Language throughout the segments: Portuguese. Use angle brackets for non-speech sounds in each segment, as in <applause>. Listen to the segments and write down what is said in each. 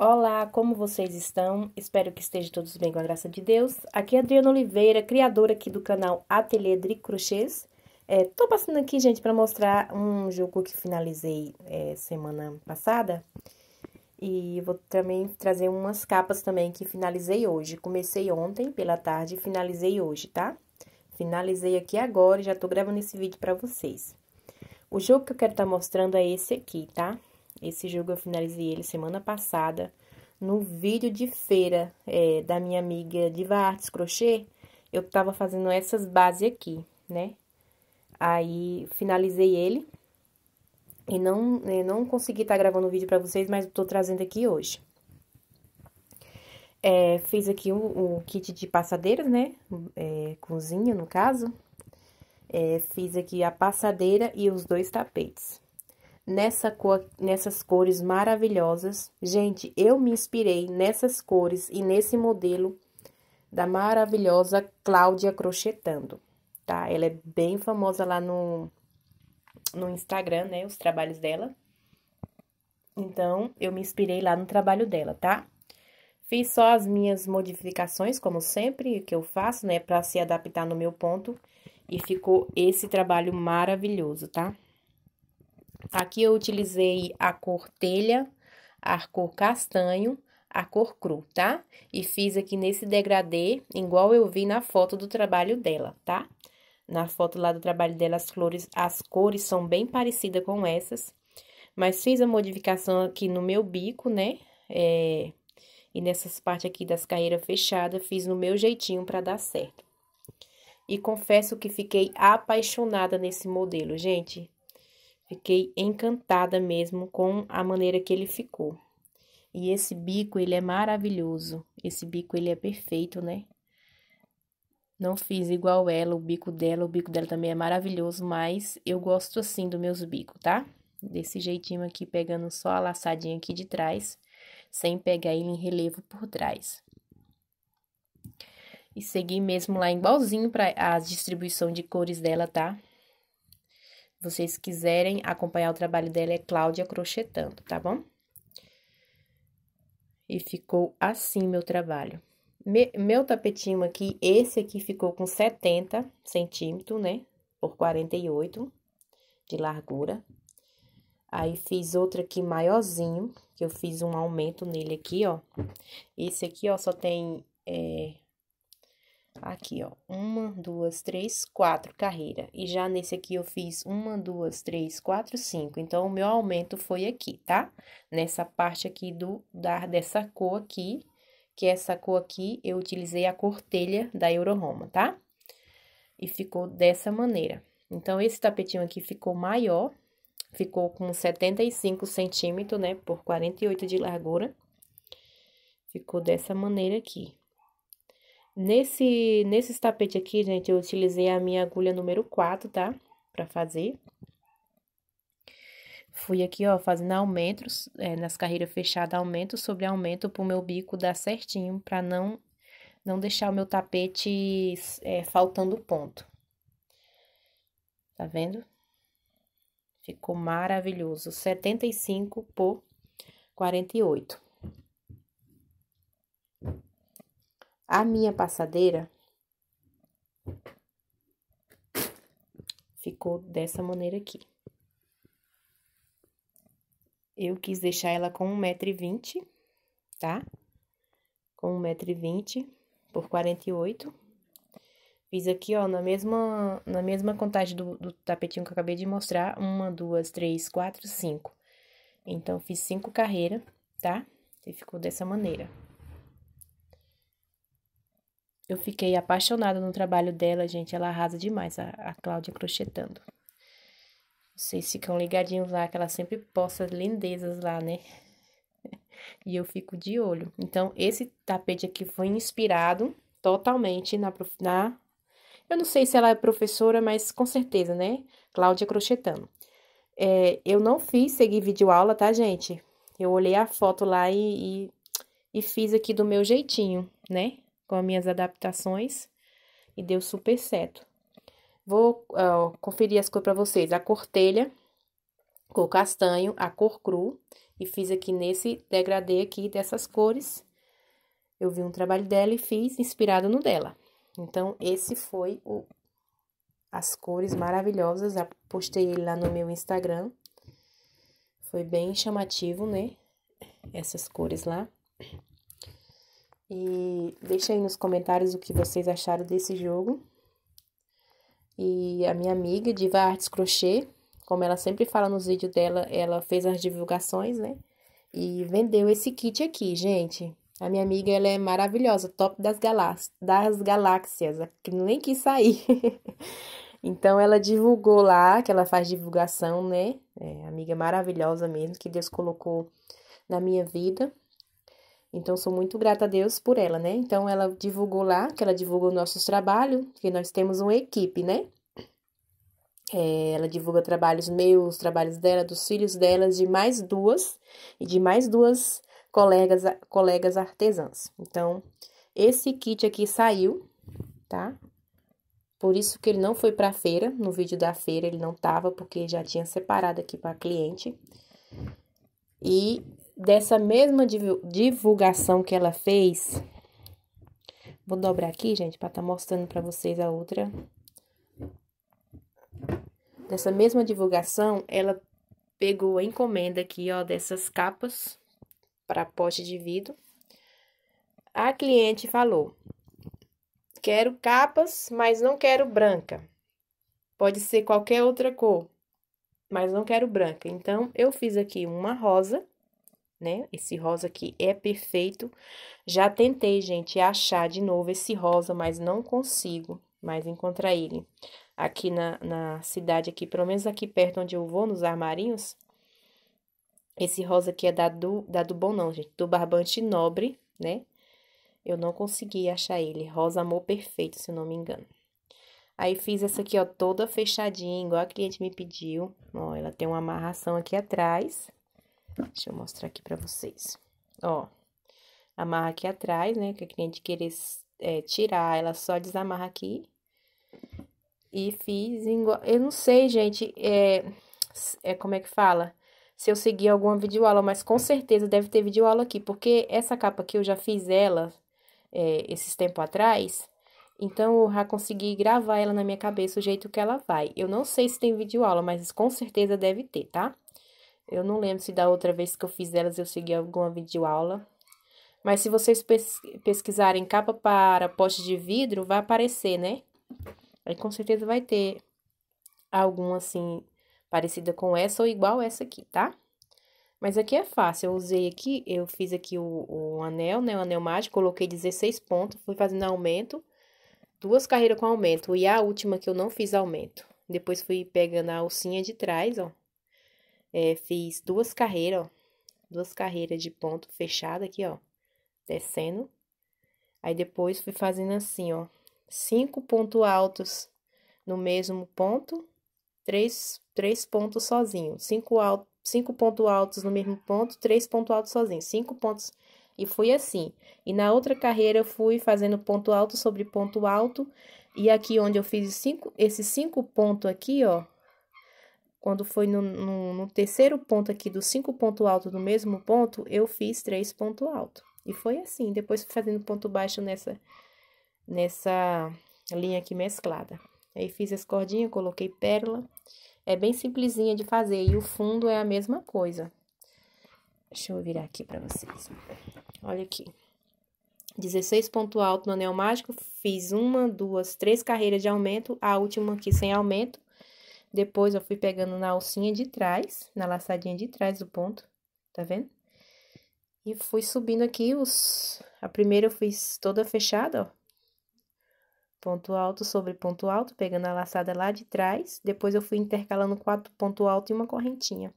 Olá, como vocês estão? Espero que estejam todos bem com a graça de Deus. Aqui é Adriana Oliveira, criadora aqui do canal Ateliê de Crochês. É, tô passando aqui, gente, para mostrar um jogo que finalizei é, semana passada. E vou também trazer umas capas também que finalizei hoje. Comecei ontem pela tarde e finalizei hoje, tá? Finalizei aqui agora e já tô gravando esse vídeo para vocês. O jogo que eu quero estar tá mostrando é esse aqui, tá? Esse jogo eu finalizei ele semana passada. No vídeo de feira é, da minha amiga Diva Artes Crochê, eu tava fazendo essas bases aqui, né? Aí, finalizei ele. E não, é, não consegui estar tá gravando o vídeo pra vocês, mas tô trazendo aqui hoje. É, fiz aqui o, o, kit de passadeiras, né? É, cozinha, no caso. É, fiz aqui a passadeira e os dois tapetes nessa cor, nessas cores maravilhosas. Gente, eu me inspirei nessas cores e nesse modelo da maravilhosa Cláudia Crochetando, tá? Ela é bem famosa lá no, no Instagram, né? Os trabalhos dela. Então, eu me inspirei lá no trabalho dela, tá? Fiz só as minhas modificações, como sempre que eu faço, né? Pra se adaptar no meu ponto. E ficou esse trabalho maravilhoso, tá? Aqui eu utilizei a cor telha, a cor castanho, a cor cru, tá? E fiz aqui nesse degradê, igual eu vi na foto do trabalho dela, tá? Na foto lá do trabalho dela, as, flores, as cores são bem parecidas com essas. Mas fiz a modificação aqui no meu bico, né? É, e nessas partes aqui das carreiras fechadas, fiz no meu jeitinho para dar certo. E confesso que fiquei apaixonada nesse modelo, gente. Fiquei encantada mesmo com a maneira que ele ficou. E esse bico, ele é maravilhoso. Esse bico, ele é perfeito, né? Não fiz igual ela, o bico dela, o bico dela também é maravilhoso, mas eu gosto assim dos meus bicos, tá? Desse jeitinho aqui, pegando só a laçadinha aqui de trás, sem pegar ele em relevo por trás. E segui mesmo lá igualzinho para a distribuição de cores dela, tá? vocês quiserem acompanhar o trabalho dela, é Cláudia Crochetando, tá bom? E ficou assim meu trabalho. Me, meu tapetinho aqui, esse aqui ficou com 70 centímetros, né? Por 48 de largura. Aí, fiz outro aqui maiorzinho, que eu fiz um aumento nele aqui, ó. Esse aqui, ó, só tem é, Aqui, ó, uma, duas, três, quatro carreira. E já nesse aqui eu fiz uma, duas, três, quatro, cinco. Então, o meu aumento foi aqui, tá? Nessa parte aqui do, da, dessa cor aqui, que é essa cor aqui eu utilizei a cortelha da Euroroma, tá? E ficou dessa maneira. Então, esse tapetinho aqui ficou maior, ficou com 75 centímetros, né, por 48 de largura. Ficou dessa maneira aqui. Nesse, nesses tapetes aqui, gente, eu utilizei a minha agulha número 4, tá? Pra fazer. Fui aqui, ó, fazendo aumentos, é, nas carreiras fechadas, aumento sobre aumento pro meu bico dar certinho, pra não, não deixar o meu tapete é, faltando ponto. Tá vendo? Ficou maravilhoso. 75 por 48. A minha passadeira ficou dessa maneira aqui. Eu quis deixar ela com 1,20m, tá? Com 1,20m por 48. Fiz aqui, ó, na mesma, na mesma contagem do, do tapetinho que eu acabei de mostrar. Uma, duas, três, quatro, cinco. Então, fiz cinco carreiras, tá? E ficou dessa maneira. Eu fiquei apaixonada no trabalho dela, gente. Ela arrasa demais, a, a Cláudia crochetando. Vocês ficam ligadinhos lá, que ela sempre posta lindezas lá, né? <laughs> e eu fico de olho. Então, esse tapete aqui foi inspirado totalmente na, na... Eu não sei se ela é professora, mas com certeza, né? Cláudia crochetando É, eu não fiz seguir vídeo aula, tá, gente? Eu olhei a foto lá e, e, e fiz aqui do meu jeitinho, né? com as minhas adaptações e deu super certo. Vou conferir as cores para vocês. A cor telha, cor castanho, a cor cru e fiz aqui nesse degradê aqui dessas cores. Eu vi um trabalho dela e fiz inspirado no dela. Então, esse foi o as cores maravilhosas. Já postei ele lá no meu Instagram. Foi bem chamativo, né? Essas cores lá. E deixa aí nos comentários o que vocês acharam desse jogo. E a minha amiga Diva Artes Crochê, como ela sempre fala nos vídeos dela, ela fez as divulgações, né? E vendeu esse kit aqui, gente. A minha amiga, ela é maravilhosa, top das, galás das galáxias, que nem quis sair. <laughs> então, ela divulgou lá, que ela faz divulgação, né? É, amiga maravilhosa mesmo, que Deus colocou na minha vida. Então, sou muito grata a Deus por ela, né? Então, ela divulgou lá, que ela divulgou nossos trabalhos, que nós temos uma equipe, né? É, ela divulga trabalhos meus, trabalhos dela, dos filhos delas, de mais duas, e de mais duas colegas, colegas artesãs. Então, esse kit aqui saiu, tá? Por isso que ele não foi pra feira, no vídeo da feira ele não tava, porque já tinha separado aqui pra cliente. E dessa mesma divulgação que ela fez. Vou dobrar aqui, gente, para estar tá mostrando para vocês a outra. Dessa mesma divulgação, ela pegou a encomenda aqui, ó, dessas capas para pote de vidro. A cliente falou: "Quero capas, mas não quero branca. Pode ser qualquer outra cor, mas não quero branca". Então eu fiz aqui uma rosa né? Esse rosa aqui é perfeito. Já tentei, gente, achar de novo esse rosa, mas não consigo mais encontrar ele. Aqui na, na cidade, aqui, pelo menos aqui perto onde eu vou, nos armarinhos, esse rosa aqui é da do, da do bom não, gente, do barbante nobre, né? Eu não consegui achar ele, rosa amor perfeito, se não me engano. Aí fiz essa aqui, ó, toda fechadinha, igual a cliente me pediu. Ó, ela tem uma amarração aqui atrás. Deixa eu mostrar aqui pra vocês. Ó, amarra aqui atrás, né? Que a é cliente querer é, tirar, ela só desamarra aqui. E fiz igual... Eu não sei, gente, é... é como é que fala? Se eu seguir alguma videoaula, mas com certeza deve ter videoaula aqui. Porque essa capa aqui eu já fiz ela é, esses tempos atrás... Então, eu já consegui gravar ela na minha cabeça o jeito que ela vai. Eu não sei se tem vídeo aula, mas com certeza deve ter, tá? Eu não lembro se da outra vez que eu fiz elas eu segui alguma videoaula. Mas se vocês pesquisarem capa para poste de vidro, vai aparecer, né? Aí com certeza vai ter alguma assim parecida com essa ou igual essa aqui, tá? Mas aqui é fácil, eu usei aqui, eu fiz aqui o, o anel, né, o anel mágico, coloquei 16 pontos, fui fazendo aumento, duas carreiras com aumento, e a última que eu não fiz aumento. Depois fui pegando a alcinha de trás, ó, é, fiz duas carreiras, ó. Duas carreiras de ponto fechado aqui, ó. Descendo. Aí depois fui fazendo assim, ó. Cinco pontos altos no mesmo ponto. Três, três pontos sozinho. Cinco, alto, cinco pontos altos no mesmo ponto. Três pontos altos sozinho. Cinco pontos... E fui assim. E na outra carreira eu fui fazendo ponto alto sobre ponto alto. E aqui onde eu fiz cinco, esses cinco pontos aqui, ó, quando foi no, no, no terceiro ponto aqui, dos cinco ponto alto do mesmo ponto, eu fiz três ponto alto. E foi assim, depois fui fazendo ponto baixo nessa, nessa linha aqui mesclada. Aí fiz as cordinhas, coloquei pérola. É bem simplesinha de fazer e o fundo é a mesma coisa. Deixa eu virar aqui para vocês. Olha aqui. 16 ponto alto no anel mágico, fiz uma, duas, três carreiras de aumento, a última aqui sem aumento. Depois, eu fui pegando na alcinha de trás, na laçadinha de trás do ponto, tá vendo? E fui subindo aqui os... A primeira eu fiz toda fechada, ó. Ponto alto sobre ponto alto, pegando a laçada lá de trás. Depois, eu fui intercalando quatro ponto alto e uma correntinha.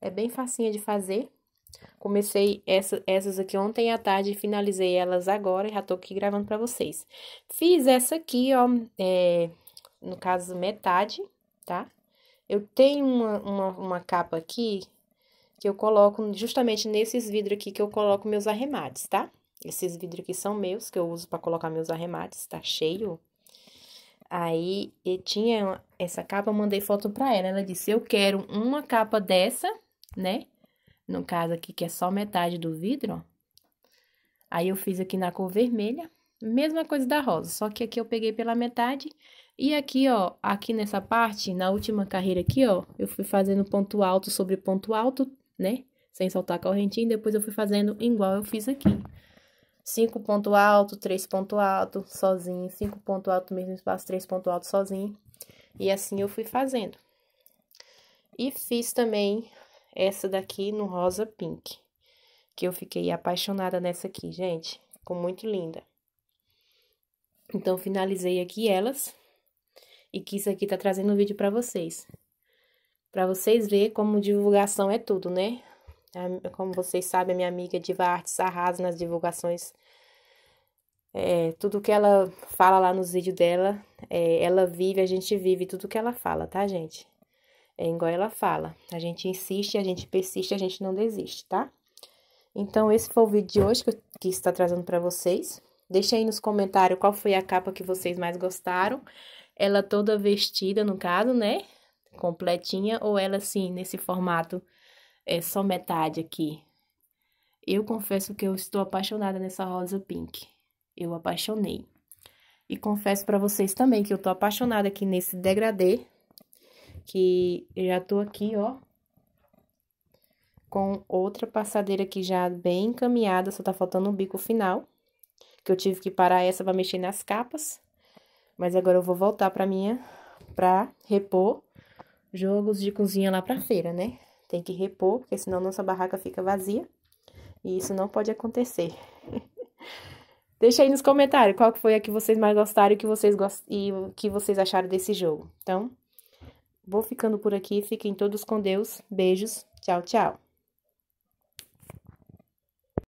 É bem facinha de fazer. Comecei essa, essas aqui ontem à tarde, e finalizei elas agora e já tô aqui gravando para vocês. Fiz essa aqui, ó, é, no caso metade, tá? Eu tenho uma, uma, uma capa aqui que eu coloco justamente nesses vidros aqui que eu coloco meus arremates, tá? Esses vidros aqui são meus, que eu uso para colocar meus arremates, tá cheio. Aí, e tinha essa capa, eu mandei foto pra ela. Ela disse, eu quero uma capa dessa, né? No caso aqui, que é só metade do vidro, ó. Aí, eu fiz aqui na cor vermelha. Mesma coisa da rosa, só que aqui eu peguei pela metade. E aqui, ó, aqui nessa parte, na última carreira aqui, ó, eu fui fazendo ponto alto sobre ponto alto, né? Sem soltar a correntinha, depois eu fui fazendo igual eu fiz aqui. Cinco ponto alto, três ponto alto, sozinho, cinco ponto alto, mesmo espaço, três ponto alto, sozinho. E assim eu fui fazendo. E fiz também essa daqui no rosa pink, que eu fiquei apaixonada nessa aqui, gente. Ficou muito linda. Então, finalizei aqui elas e que isso aqui tá trazendo um vídeo para vocês. para vocês verem como divulgação é tudo, né? Como vocês sabem, a minha amiga Diva Artes arrasa nas divulgações. É, tudo que ela fala lá nos vídeos dela, é, ela vive, a gente vive tudo que ela fala, tá, gente? É igual ela fala. A gente insiste, a gente persiste, a gente não desiste, tá? Então, esse foi o vídeo de hoje que, eu, que está trazendo para vocês. Deixa aí nos comentários qual foi a capa que vocês mais gostaram. Ela toda vestida, no caso, né? Completinha, ou ela assim, nesse formato, é só metade aqui. Eu confesso que eu estou apaixonada nessa rosa pink. Eu apaixonei. E confesso para vocês também que eu tô apaixonada aqui nesse degradê, que eu já tô aqui, ó, com outra passadeira aqui já bem encaminhada, só tá faltando o bico final porque eu tive que parar essa para mexer nas capas. Mas agora eu vou voltar para minha para repor jogos de cozinha lá para feira, né? Tem que repor, porque senão nossa barraca fica vazia. E isso não pode acontecer. <laughs> Deixa aí nos comentários qual foi a que vocês mais gostaram e que vocês gost... e o que vocês acharam desse jogo. Então, vou ficando por aqui. Fiquem todos com Deus. Beijos. Tchau, tchau.